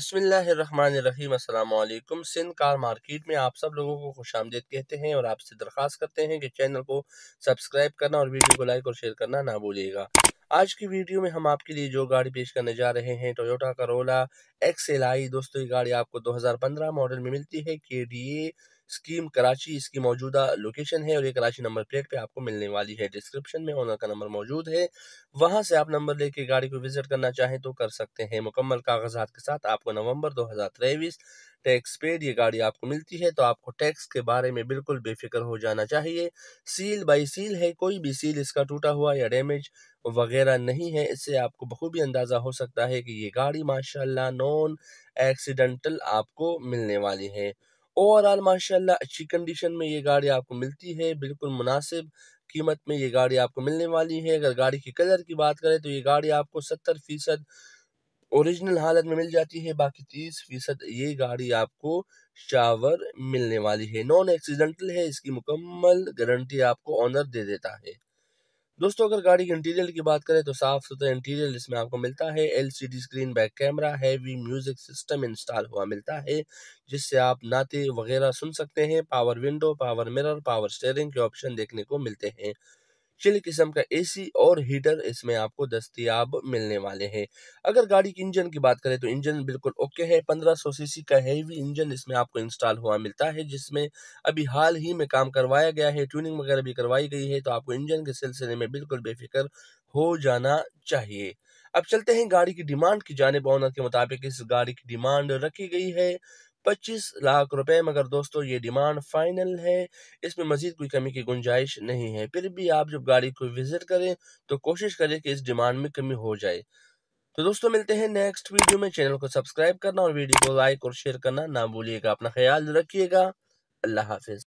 बिसमीम Sindh car market में आप सब लोगों को खुश आमदेद कहते हैं और आपसे दरख्वास्त करते हैं कि चैनल को सब्सक्राइब करना और वीडियो को लाइक और शेयर करना ना भूलिएगा आज की वीडियो में हम आपके लिए जो गाड़ी पेश करने जा रहे हैं Toyota Corolla X L I दोस्तों ये गाड़ी आपको 2015 मॉडल में मिलती है के डी ए स्कीम कराची इसकी मौजूदा लोकेशन है और ये कराची नंबर प्लेट पे आपको मिलने वाली है डिस्क्रिप्शन में ओनर का नंबर मौजूद है वहां से आप नंबर लेके गाड़ी को विजिट करना चाहें तो कर सकते हैं मुकम्मल कागजात के साथ आपको नवंबर दो हज़ार तेईस टैक्स पेड ये गाड़ी आपको मिलती है तो आपको टैक्स के बारे में बिल्कुल बेफिक्र हो जाना चाहिए सील बाई सील है कोई भी सील इसका टूटा हुआ या डैमेज वगैरह नहीं है इससे आपको बखूबी अंदाज़ा हो सकता है कि ये गाड़ी माशाल्लाह नॉन एक्सीडेंटल आपको मिलने वाली है ओवरऑल माशाल्लाह अच्छी कंडीशन में ये गाड़ी आपको मिलती है बिल्कुल मुनासिब कीमत में ये गाड़ी आपको मिलने वाली है अगर गाड़ी की कलर की बात करें तो ये गाड़ी आपको सत्तर फीसद ओरिजिनल हालत में मिल जाती है बाकी तीस फीसद ये गाड़ी आपको शावर मिलने वाली है नॉन एक्सीडेंटल है इसकी मुकम्मल गारंटी आपको ऑनर दे देता है दोस्तों अगर गाड़ी के इंटीरियर की बात करें तो साफ सुथरा इंटीरियर इसमें आपको मिलता है LCD screen back camera heavy music system install हुआ मिलता है जिससे आप नाते वगैरह सुन सकते हैं power window power mirror power steering के ऑप्शन देखने को मिलते हैं चिल किस्म का एसी और हीटर इसमें आपको दस्तियाब मिलने वाले हैं अगर गाड़ी के इंजन की बात करें तो इंजन बिल्कुल ओके है 1500 सीसी का हैवी इंजन इसमें आपको इंस्टॉल हुआ मिलता है जिसमें अभी हाल ही में काम करवाया गया है ट्यूनिंग वगैरह भी करवाई गई है तो आपको इंजन के सिलसिले में बिल्कुल बेफिक्र हो जाना चाहिए अब चलते हैं गाड़ी की डिमांड की जानब ऑनर के मुताबिक इस गाड़ी की डिमांड रखी गई है पच्चीस लाख रुपए मगर दोस्तों ये डिमांड फाइनल है इसमें मजीद कोई कमी की गुंजाइश नहीं है फिर भी आप जब गाड़ी को विजिट करें तो कोशिश करें कि इस डिमांड में कमी हो जाए तो दोस्तों मिलते हैं नेक्स्ट वीडियो में चैनल को सब्सक्राइब करना और वीडियो को लाइक और शेयर करना ना भूलिएगा अपना ख्याल रखिएगा अल्लाह हाफिज